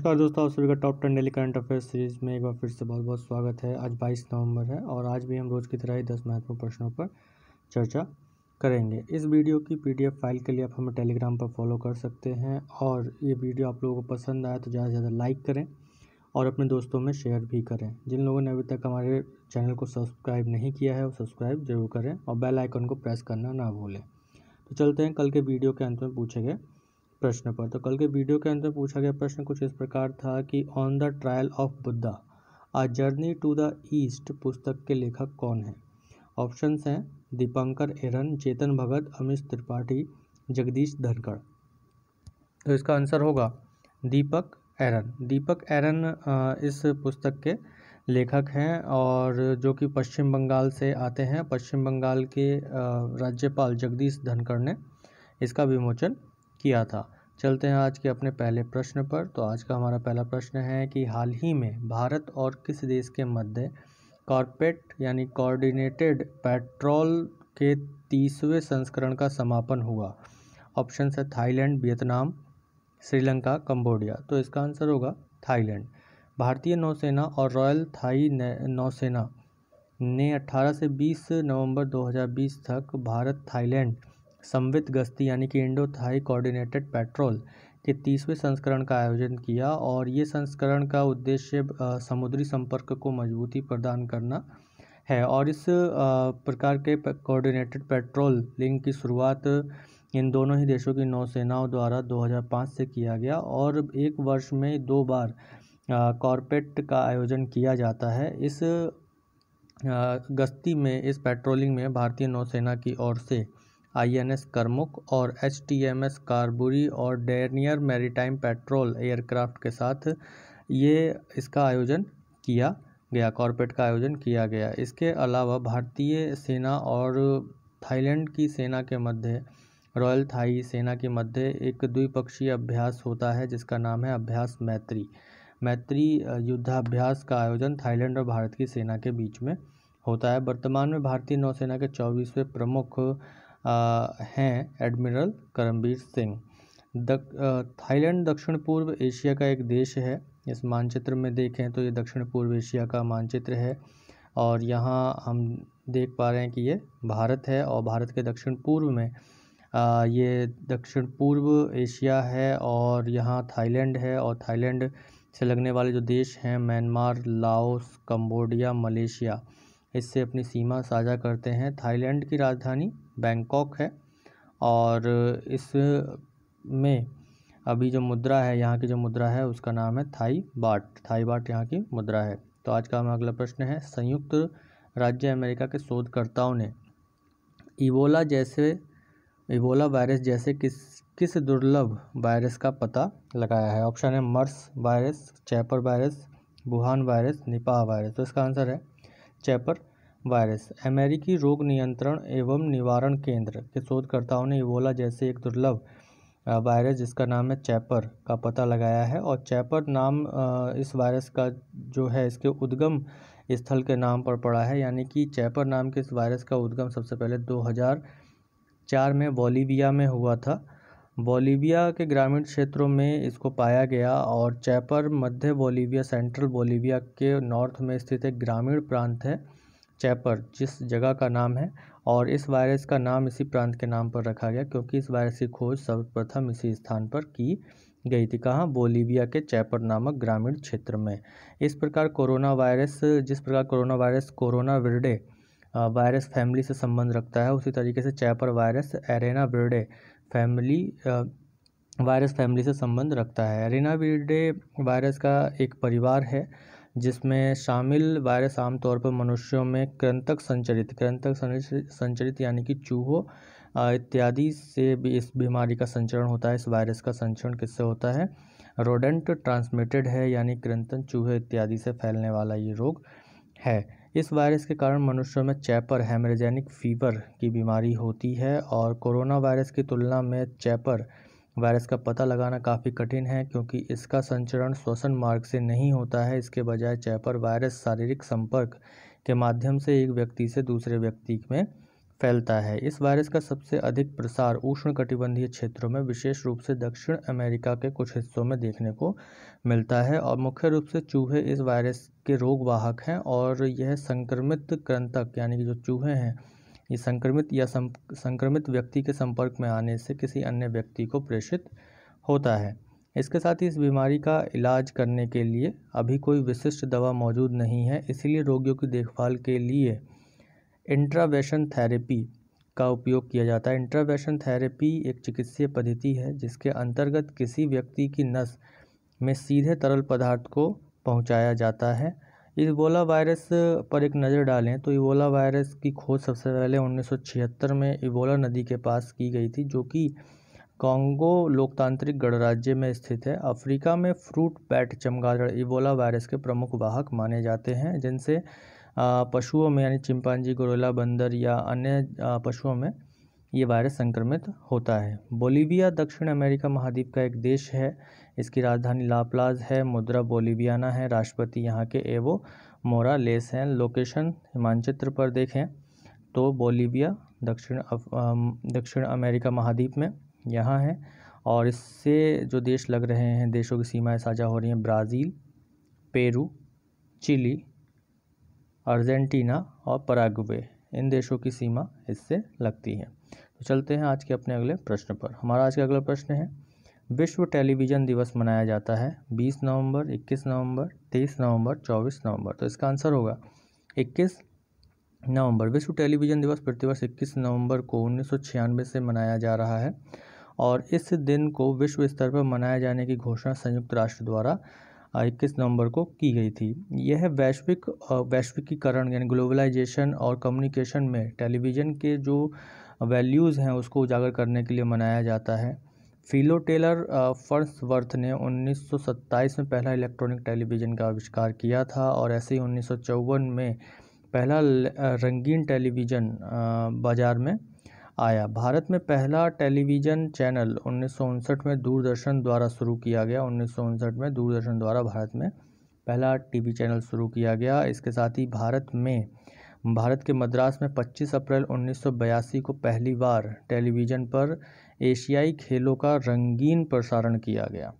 नमस्कार दोस्तों आप सभी का top ten daily current affair series में एक बार फिर से बहुत बहुत स्वागत है आज 22 नवंबर है और आज भी हम रोज़ की तरह ही 10 महत्वपूर्ण प्रश्नों पर चर्चा करेंगे इस वीडियो की पीडीएफ फाइल के लिए आप हमें टेलीग्राम पर फॉलो कर सकते हैं और ये वीडियो आप लोगों को पसंद आया तो ज़्यादा से ज़्यादा लाइक करें और अपने दोस्तों में शेयर भी करें जिन लोगों ने अभी तक हमारे चैनल को सब्सक्राइब नहीं किया है वो सब्सक्राइब जरूर करें और बेल आइकन को प्रेस करना ना भूलें तो चलते हैं कल के वीडियो के अंत में पूछे गए प्रश्न पर तो कल के वीडियो के अंदर पूछा गया प्रश्न कुछ इस प्रकार था कि on the trial of Buddha a journey to the east पुस्तक के लेखक कौन है ऑप्शंस हैं दीपंकर एरन चेतन भगत अमित त्रिपाठी जगदीश धनखड़ तो इसका आंसर होगा दीपक एरन दीपक एरन इस पुस्तक के लेखक हैं और जो कि पश्चिम बंगाल से आते हैं पश्चिम बंगाल के राज्यपाल जगदीश धनखड़ ने इसका विमोचन किया था चलते हैं आज के अपने पहले प्रश्न पर तो आज का हमारा पहला प्रश्न है कि हाल ही में भारत और किस देश के मध्य कॉरपेट यानी कोऑर्डिनेटेड पेट्रोल के तीसवें संस्करण का समापन हुआ ऑप्शन है थाईलैंड वियतनाम श्रीलंका कंबोडिया तो इसका आंसर होगा थाईलैंड भारतीय नौसेना और रॉयल थाई नौसेना ने 18 से 20 नवंबर 2020 तक भारत थाईलैंड संवित गश्ती यानी कि इंडो थाई कोऑर्डिनेटेड पेट्रोल के तीसवें संस्करण का आयोजन किया और ये संस्करण का उद्देश्य समुद्री संपर्क को मजबूती प्रदान करना है और इस प्रकार के कोऑर्डिनेटेड पेट्रोल लिंक की शुरुआत इन दोनों ही देशों की नौसेनाओं द्वारा 2005 से किया गया और एक वर्ष में दो बार कॉरपेट का आयोजन किया जाता है इस गश्ती में इस पेट्रोलिंग में भारतीय नौसेना की ओर से आईएनएस करमुक और एचटीएमएस कारबुरी और डेनियर मैरीटाइम पेट्रोल एयरक्राफ्ट के साथ ये इसका आयोजन किया गया कॉरपोरेट का आयोजन किया गया इसके अलावा भारतीय सेना और थाईलैंड की सेना के मध्य रॉयल थाई सेना के मध्य एक द्विपक्षीय अभ्यास होता है जिसका नाम है अभ्यास मैत्री मैत्री युद्धाभ्यास का आयोजन थाईलैंड और भारत की सेना के बीच में होता है वर्तमान में भारतीय नौसेना के चौबीसवें प्रमुख हैं एडमिरल करमबीर सिंह दक, थाईलैंड दक्षिण पूर्व एशिया का एक देश है इस मानचित्र में देखें तो ये दक्षिण पूर्व एशिया का मानचित्र है और यहाँ हम देख पा रहे हैं कि ये भारत है और भारत के दक्षिण पूर्व में आ, ये दक्षिण पूर्व एशिया है और यहाँ थाईलैंड है और थाईलैंड से लगने वाले जो देश हैं म्यांमार लाओस कम्बोडिया मलेशिया इससे अपनी सीमा साझा करते हैं थाईलैंड की राजधानी बैंकॉक है और इस में अभी जो मुद्रा है यहाँ की जो मुद्रा है उसका नाम है थाई बाट थाई बाट यहाँ की मुद्रा है तो आज का हमारा अगला प्रश्न है संयुक्त राज्य अमेरिका के शोधकर्ताओं ने इबोला जैसे इबोला वायरस जैसे किस किस दुर्लभ वायरस का पता लगाया है ऑप्शन है MERS virus Chapare virus Wuhan virus Nipah virus तो इसका आंसर है चैपर वायरस अमेरिकी रोग नियंत्रण एवं निवारण केंद्र के शोधकर्ताओं ने इबोला जैसे एक दुर्लभ वायरस जिसका नाम है चैपर का पता लगाया है और चैपर नाम इस वायरस का जो है इसके उद्गम स्थल के नाम पर पड़ा है यानी कि चैपर नाम के इस वायरस का उद्गम सबसे पहले 2004 में बोलीविया में हुआ था बोलीविया के ग्रामीण क्षेत्रों में इसको पाया गया और चैपर मध्य बोलीविया सेंट्रल बोलीविया के नॉर्थ में स्थित एक ग्रामीण प्रांत है चैपर जिस जगह का नाम है और इस वायरस का नाम इसी प्रांत के नाम पर रखा गया क्योंकि इस वायरस की खोज सर्वप्रथम इसी स्थान पर की गई थी कहाँ बोलीविया के चैपर नामक ग्रामीण क्षेत्र में इस प्रकार कोरोना वायरस जिस प्रकार corona virus coronaviridae virus family से संबंध रखता है उसी तरीके से Chapare virus arenaviridae family virus family से संबंध रखता है एरेना विरडे वायरस का एक परिवार है जिसमें शामिल वायरस आमतौर पर मनुष्यों में कृंतक संचरित कृंतक संचरित यानी कि चूहो इत्यादि से भी इस बीमारी का संचरण होता है इस वायरस का संचरण किससे होता है रोडेंट ट्रांसमिटेड है यानी कृंतन चूहे इत्यादि से फैलने वाला ये रोग है इस वायरस के कारण मनुष्यों में चैपर हेमरेजेनिक फीवर की बीमारी होती है और कोरोना वायरस की तुलना में चैपर वायरस का पता लगाना काफ़ी कठिन है क्योंकि इसका संचरण श्वसन मार्ग से नहीं होता है इसके बजाय चैपर वायरस शारीरिक संपर्क के माध्यम से एक व्यक्ति से दूसरे व्यक्ति में फैलता है इस वायरस का सबसे अधिक प्रसार उष्णकटिबंधीय क्षेत्रों में विशेष रूप से दक्षिण अमेरिका के कुछ हिस्सों में देखने को मिलता है और मुख्य रूप से चूहे इस वायरस के रोगवाहक हैं और यह संक्रमित कृंतक यानी कि जो चूहे हैं ये संक्रमित या संक्रमित व्यक्ति के संपर्क में आने से किसी अन्य व्यक्ति को प्रेषित होता है इसके साथ ही इस बीमारी का इलाज करने के लिए अभी कोई विशिष्ट दवा मौजूद नहीं है इसीलिए रोगियों की देखभाल के लिए इंट्रावेशन थेरेपी का उपयोग किया जाता है इंट्रावेशन थेरेपी एक चिकित्सीय पद्धति है जिसके अंतर्गत किसी व्यक्ति की नस में सीधे तरल पदार्थ को पहुंचाया जाता है इबोला वायरस पर एक नज़र डालें तो इबोला वायरस की खोज सबसे पहले 1976 में इबोला नदी के पास की गई थी जो कि कांगो लोकतांत्रिक गणराज्य में स्थित है अफ्रीका में फ्रूट पैट चमगादड़ इबोला वायरस के प्रमुख वाहक माने जाते हैं जिनसे पशुओं में यानी चिंपांजी गोरेला बंदर या अन्य पशुओं में ये वायरस संक्रमित होता है बोलीविया दक्षिण अमेरिका महाद्वीप का एक देश है इसकी राजधानी लाप्लाज है मुद्रा बोलीबियाना है राष्ट्रपति यहाँ के एवो लेस हैं लोकेशन मानचित्र पर देखें तो बोलीविया दक्षिण दक्षिण अमेरिका महाद्वीप में यहाँ है और इससे जो देश लग रहे हैं देशों की सीमाएं साझा हो रही हैं ब्राज़ील पेरू चिली अर्जेंटीना और पराग्वे इन देशों की सीमा इससे लगती है तो चलते हैं आज के अपने अगले प्रश्न पर हमारा आज का अगला प्रश्न है विश्व टेलीविज़न दिवस मनाया जाता है 20 नवंबर 21 नवंबर 23 नवंबर 24 नवंबर तो इसका आंसर होगा 21 नवंबर विश्व टेलीविज़न दिवस प्रतिवर्ष 21 नवंबर को उन्नीस से मनाया जा रहा है और इस दिन को विश्व स्तर पर मनाए जाने की घोषणा संयुक्त राष्ट्र द्वारा इक्कीस नवंबर को की गई थी यह वैश्विक वैश्विकीकरण यानी ग्लोबलाइजेशन और कम्युनिकेशन में टेलीविज़न के जो वैल्यूज़ हैं उसको उजागर करने के लिए मनाया जाता है फिलो टेलर फर्सवर्थ ने 1927 में पहला इलेक्ट्रॉनिक टेलीविज़न का आविष्कार किया था और ऐसे ही उन्नीस में पहला रंगीन टेलीविज़न बाज़ार में आया भारत में पहला टेलीविज़न चैनल उन्नीस में दूरदर्शन द्वारा शुरू किया गया उन्नीस में दूरदर्शन द्वारा भारत में पहला टीवी चैनल शुरू किया गया इसके साथ ही भारत में भारत के मद्रास में 25 अप्रैल 1982 को पहली बार टेलीविज़न पर एशियाई खेलों का रंगीन प्रसारण किया गया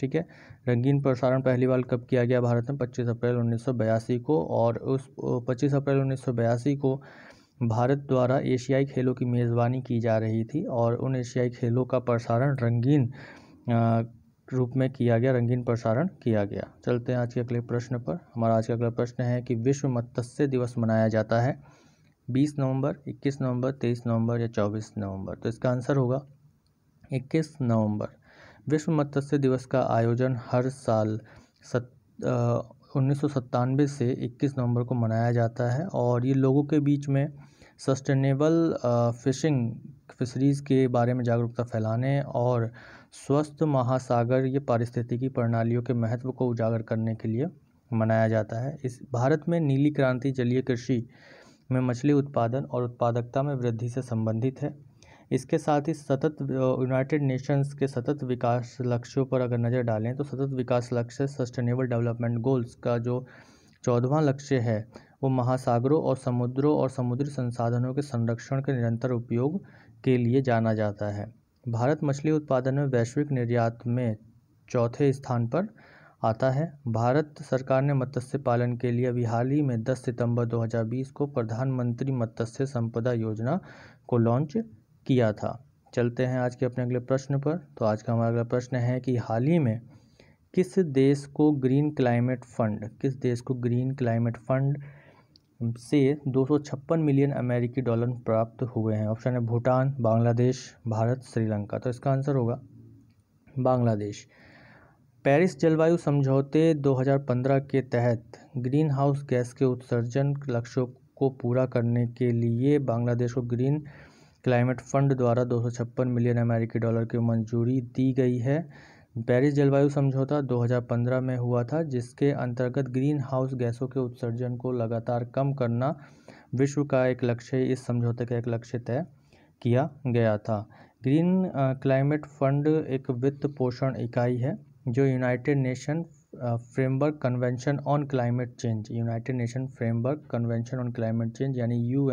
ठीक है रंगीन प्रसारण पहली बार कब किया गया भारत में 25 अप्रैल 1982 को और उस 25 अप्रैल 1982 को भारत द्वारा एशियाई खेलों की मेज़बानी की जा रही थी और उन एशियाई खेलों का प्रसारण रंगीन रूप में किया गया रंगीन प्रसारण किया गया चलते हैं आज के अगले प्रश्न पर हमारा आज का अगला प्रश्न है कि विश्व मत्स्य दिवस मनाया जाता है 20 नवंबर 21 नवंबर 23 नवंबर या 24 नवंबर तो इसका आंसर होगा 21 नवंबर विश्व मत्स्य दिवस का आयोजन हर साल सत उन्नीस से 21 नवंबर को मनाया जाता है और ये लोगों के बीच में सस्टेनेबल फिशिंग फिशरीज़ के बारे में जागरूकता फैलाने और स्वस्थ महासागर ये पारिस्थितिकी प्रणालियों के महत्व को उजागर करने के लिए मनाया जाता है इस भारत में नीली क्रांति जलीय कृषि में मछली उत्पादन और उत्पादकता में वृद्धि से संबंधित है इसके साथ ही सतत यूनाइटेड नेशंस के सतत विकास लक्ष्यों पर अगर नज़र डालें तो सतत विकास लक्ष्य सस्टेनेबल डेवलपमेंट गोल्स का जो चौदहवा लक्ष्य है वो महासागरों और समुद्रों और समुद्री संसाधनों के संरक्षण के निरंतर उपयोग के लिए जाना जाता है भारत मछली उत्पादन में वैश्विक निर्यात में चौथे स्थान पर आता है भारत सरकार ने मत्स्य पालन के लिए अभी हाल ही में 10 सितंबर 2020 को प्रधानमंत्री मत्स्य संपदा योजना को लॉन्च किया था चलते हैं आज के अपने अगले प्रश्न पर तो आज का हमारा अगला प्रश्न है कि हाल ही में किस देश को ग्रीन क्लाइमेट फंड किस देश को ग्रीन क्लाइमेट फंड से दो मिलियन अमेरिकी डॉलर प्राप्त हुए हैं ऑप्शन है भूटान बांग्लादेश भारत श्रीलंका तो इसका आंसर होगा बांग्लादेश पेरिस जलवायु समझौते 2015 के तहत ग्रीन हाउस गैस के उत्सर्जन लक्ष्यों को पूरा करने के लिए बांग्लादेश को ग्रीन क्लाइमेट फंड द्वारा दो मिलियन अमेरिकी डॉलर की मंजूरी दी गई है पेरिस जलवायु समझौता 2015 में हुआ था जिसके अंतर्गत ग्रीन हाउस गैसों के उत्सर्जन को लगातार कम करना विश्व का एक लक्ष्य इस समझौते का एक लक्ष्य तय किया गया था ग्रीन क्लाइमेट फंड एक वित्त पोषण इकाई है जो United Nation framework convention on climate change United Nation framework convention on climate change यानी यू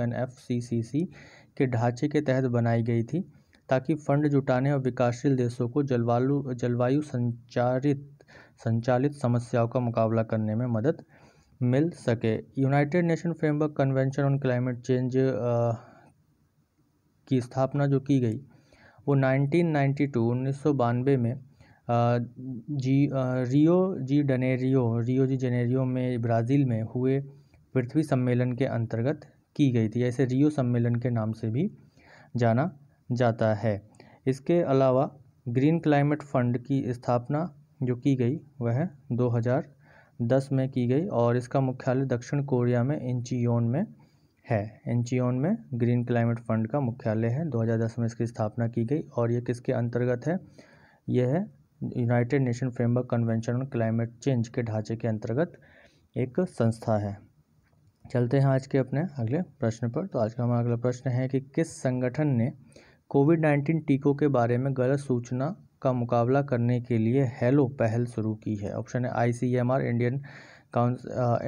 के ढांचे के तहत बनाई गई थी ताकि फंड जुटाने और विकासशील देशों को जलवायु जलवायु संचारित संचालित समस्याओं का मुकाबला करने में मदद मिल सके United Nation framework convention on climate change की स्थापना जो की गई वो 1992 उन्नीस में जी रियो जी डनेरियो रियो जी जनेरियो में ब्राज़ील में हुए पृथ्वी सम्मेलन के अंतर्गत की गई थी ऐसे रियो सम्मेलन के नाम से भी जाना जाता है इसके अलावा ग्रीन क्लाइमेट फंड की स्थापना जो की गई वह 2010 में की गई और इसका मुख्यालय दक्षिण कोरिया में इंचियोन में है इंचियोन में ग्रीन क्लाइमेट फंड का मुख्यालय है 2010 में इसकी स्थापना की गई और ये किसके अंतर्गत है यह है United Nation framework convention on climate change के ढांचे के अंतर्गत एक संस्था है चलते हैं आज के अपने अगले प्रश्न पर तो आज का हमारा अगला प्रश्न है कि किस संगठन ने कोविड नाइन्टीन टीकों के बारे में गलत सूचना का मुकाबला करने के लिए हेलो पहल शुरू की है ऑप्शन है I Indian council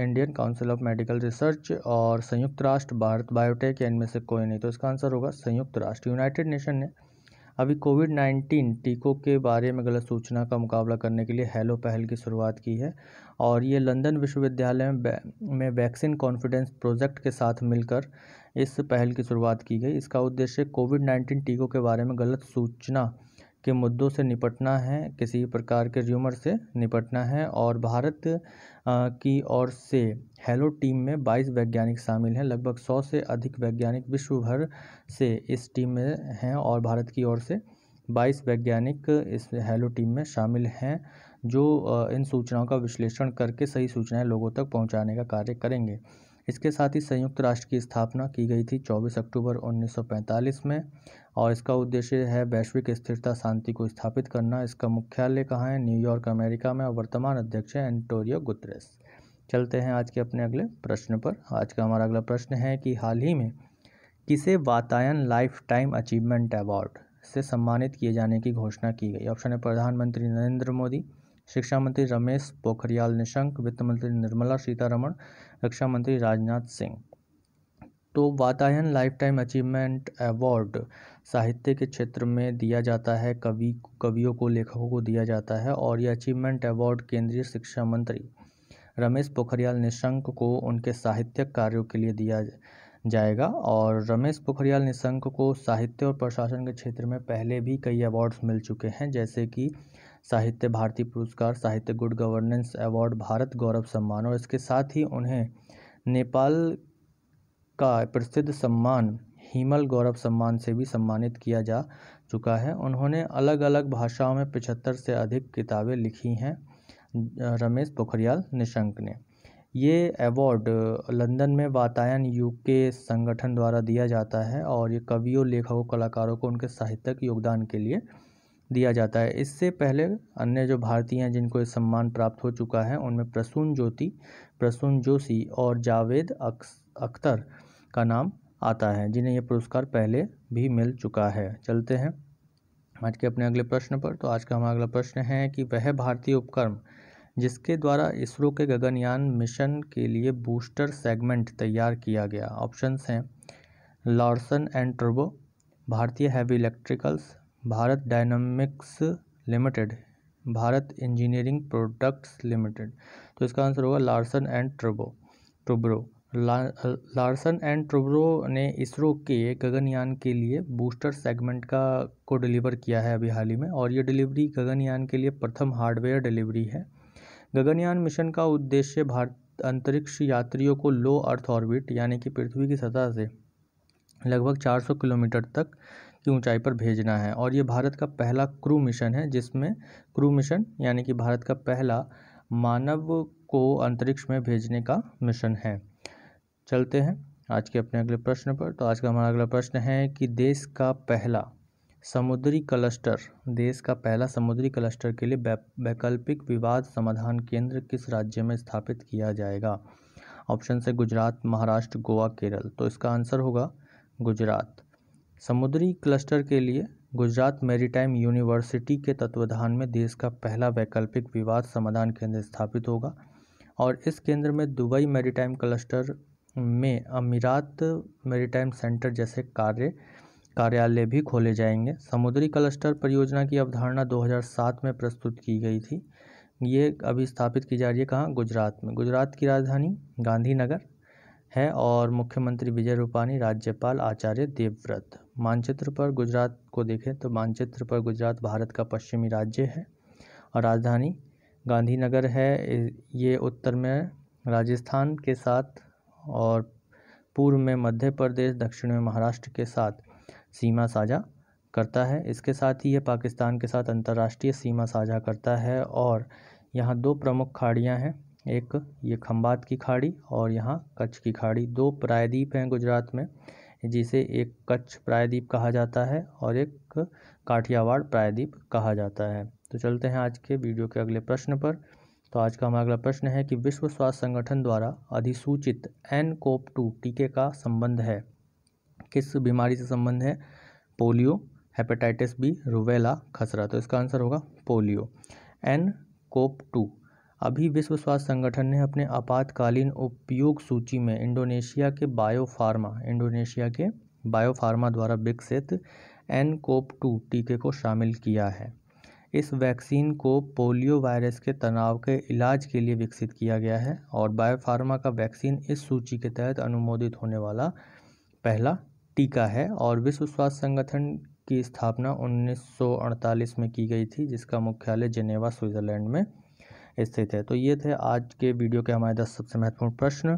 Indian council of medical research और संयुक्त राष्ट्र भारत बायोटेक इनमें से कोई नहीं तो इसका आंसर होगा संयुक्त राष्ट्र यूनाइटेड नेशन ने अभी कोविड नाइन्टीन टीकों के बारे में गलत सूचना का मुकाबला करने के लिए हेलो पहल की शुरुआत की है और ये लंदन विश्वविद्यालय में में वैक्सीन कॉन्फिडेंस प्रोजेक्ट के साथ मिलकर इस पहल की शुरुआत की गई इसका उद्देश्य कोविड नाइन्टीन टीकों के बारे में गलत सूचना के मुद्दों से निपटना है किसी प्रकार के र्यूमर से निपटना है और भारत की ओर से हेलो टीम में 22 वैज्ञानिक शामिल हैं लगभग 100 से अधिक वैज्ञानिक विश्व भर से इस टीम में हैं और भारत की ओर से 22 वैज्ञानिक इस हेलो टीम में शामिल हैं जो इन सूचनाओं का विश्लेषण करके सही सूचनाएं लोगों तक पहुंचाने का कार्य करेंगे इसके साथ ही संयुक्त राष्ट्र की स्थापना की गई थी 24 अक्टूबर 1945 में और इसका उद्देश्य है वैश्विक स्थिरता शांति को स्थापित करना इसका मुख्यालय कहाँ है न्यूयॉर्क अमेरिका में और वर्तमान अध्यक्ष है एंटोरियो गुतरेस चलते हैं आज के अपने अगले प्रश्न पर आज का हमारा अगला प्रश्न है कि हाल ही में किसे Vatayan lifetime achievement award से सम्मानित किए जाने की घोषणा की गई ऑप्शन है प्रधानमंत्री नरेंद्र मोदी शिक्षा मंत्री रमेश पोखरियाल निशंक वित्त मंत्री निर्मला सीतारमण रक्षा मंत्री राजनाथ सिंह तो Vatayan lifetime achievement award साहित्य के क्षेत्र में दिया जाता है कवि कवियों को लेखकों को दिया जाता है और यह अचीवमेंट अवार्ड केंद्रीय शिक्षा मंत्री रमेश पोखरियाल निशंक को उनके साहित्यिक कार्यों के लिए दिया जाएगा और रमेश पोखरियाल निशंक को साहित्य और प्रशासन के क्षेत्र में पहले भी कई अवार्ड्स मिल चुके हैं जैसे कि साहित्य भारती पुरस्कार साहित्य गुड गवर्नेंस अवार्ड भारत गौरव सम्मान और इसके साथ ही उन्हें नेपाल का प्रसिद्ध सम्मान हीमल गौरव सम्मान से भी सम्मानित किया जा चुका है उन्होंने अलग अलग भाषाओं में पिछहत्तर से अधिक किताबें लिखी हैं रमेश पोखरियाल निशंक ने ये अवार्ड लंदन में वातायन यूके संगठन द्वारा दिया जाता है और ये कवियों लेखकों कलाकारों को उनके साहित्यिक योगदान के लिए दिया जाता है इससे पहले अन्य जो भारतीय हैं जिनको ये सम्मान प्राप्त हो चुका है उनमें प्रसून ज्योति प्रसून जोशी और जावेद अख्तर का नाम आता है जिन्हें यह पुरस्कार पहले भी मिल चुका है चलते हैं आज के अपने अगले प्रश्न पर तो आज का हमारा अगला प्रश्न है कि वह भारतीय उपक्रम जिसके द्वारा इसरो के गगनयान मिशन के लिए बूस्टर सेगमेंट तैयार किया गया ऑप्शंस हैं लॉर्सन एंड ट्रबो Bharatiya heavy electricals Bharat dynamics limited Bharat engineering products limited तो इसका आंसर होगा लार्सन एंड ट्रबो ट्रुब्रो ला, लार्सन एंड ट्रुब्रो ने इसरो के गगनयान के लिए बूस्टर सेगमेंट का को डिलीवर किया है अभी हाल ही में और ये डिलीवरी गगनयान के लिए प्रथम हार्डवेयर डिलीवरी है गगनयान मिशन का उद्देश्य भारत अंतरिक्ष यात्रियों को लो अर्थ ऑर्बिट यानी कि पृथ्वी की सतह से लगभग 400 किलोमीटर तक की ऊंचाई पर भेजना है और ये भारत का पहला क्रू मिशन है जिसमें क्रू मिशन यानी कि भारत का पहला मानव को अंतरिक्ष में भेजने का मिशन है चलते हैं आज के अपने अगले प्रश्न पर तो आज का हमारा अगला प्रश्न है कि देश का पहला समुद्री क्लस्टर देश का पहला समुद्री क्लस्टर के लिए वैकल्पिक विवाद समाधान केंद्र किस राज्य में स्थापित किया जाएगा ऑप्शन से गुजरात महाराष्ट्र गोवा केरल तो इसका आंसर होगा गुजरात समुद्री क्लस्टर के लिए गुजरात मैरीटाइम यूनिवर्सिटी के तत्वाधान में देश का पहला वैकल्पिक विवाद समाधान केंद्र स्थापित होगा और इस केंद्र में दुबई मैरीटाइम क्लस्टर में अमीरात मैरीटाइम सेंटर जैसे कार्य कार्यालय भी खोले जाएंगे समुद्री क्लस्टर परियोजना की अवधारणा 2007 में प्रस्तुत की गई थी ये अभी स्थापित की जा रही है कहाँ गुजरात में गुजरात की राजधानी गांधीनगर है और मुख्यमंत्री विजय रूपानी राज्यपाल आचार्य देवव्रत मानचित्र पर गुजरात को देखें तो मानचित्र पर गुजरात भारत का पश्चिमी राज्य है और राजधानी गांधीनगर है ये उत्तर में राजस्थान के साथ और पूर्व में मध्य प्रदेश दक्षिण में महाराष्ट्र के साथ सीमा साझा करता है इसके साथ ही यह पाकिस्तान के साथ अंतर्राष्ट्रीय सीमा साझा करता है और यहाँ दो प्रमुख खाड़ियाँ हैं एक ये खम्बात की खाड़ी और यहाँ कच्छ की खाड़ी दो प्रायद्वीप हैं गुजरात में जिसे एक कच्छ प्रायद्वीप कहा जाता है और एक काठियावाड़ प्रायद्वीप कहा जाता है तो चलते हैं आज के वीडियो के अगले प्रश्न पर तो आज का हमारा अगला प्रश्न है कि विश्व स्वास्थ्य संगठन द्वारा अधिसूचित एन कोप टू टीके का संबंध है किस बीमारी से संबंध है पोलियो हेपेटाइटिस बी रुबेला खसरा तो इसका आंसर होगा पोलियो एन कोप टू अभी विश्व स्वास्थ्य संगठन ने अपने आपातकालीन उपयोग सूची में इंडोनेशिया के बायोफार्मा इंडोनेशिया के बायोफार्मा द्वारा विकसित एन कोप टू टीके को शामिल किया है इस वैक्सीन को पोलियो वायरस के तनाव के इलाज के लिए विकसित किया गया है और बायोफार्मा का वैक्सीन इस सूची के तहत अनुमोदित होने वाला पहला टीका है और विश्व स्वास्थ्य संगठन की स्थापना 1948 में की गई थी जिसका मुख्यालय जेनेवा स्विट्ज़रलैंड में स्थित है तो ये थे आज के वीडियो के हमारे दस सबसे महत्वपूर्ण प्रश्न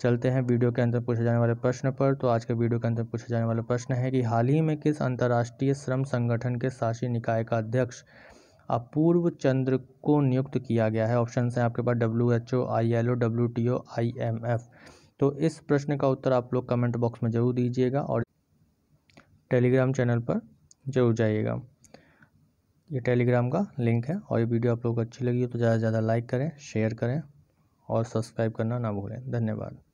चलते हैं वीडियो के अंदर पूछे जाने वाले प्रश्न पर तो आज के वीडियो के अंदर पूछे जाने वाला प्रश्न है कि हाल ही में किस अंतर्राष्ट्रीय श्रम संगठन के शासी निकाय का अध्यक्ष अपूर्व चंद्र को नियुक्त किया गया है ऑप्शन हैं आपके पास W H O I L O W T O I M F तो इस प्रश्न का उत्तर आप लोग कमेंट बॉक्स में ज़रूर दीजिएगा और टेलीग्राम चैनल पर जरूर जाइएगा ये टेलीग्राम का लिंक है और ये वीडियो आप लोग को अच्छी लगी हो तो ज़्यादा से ज़्यादा लाइक करें शेयर करें और सब्सक्राइब करना ना भूलें धन्यवाद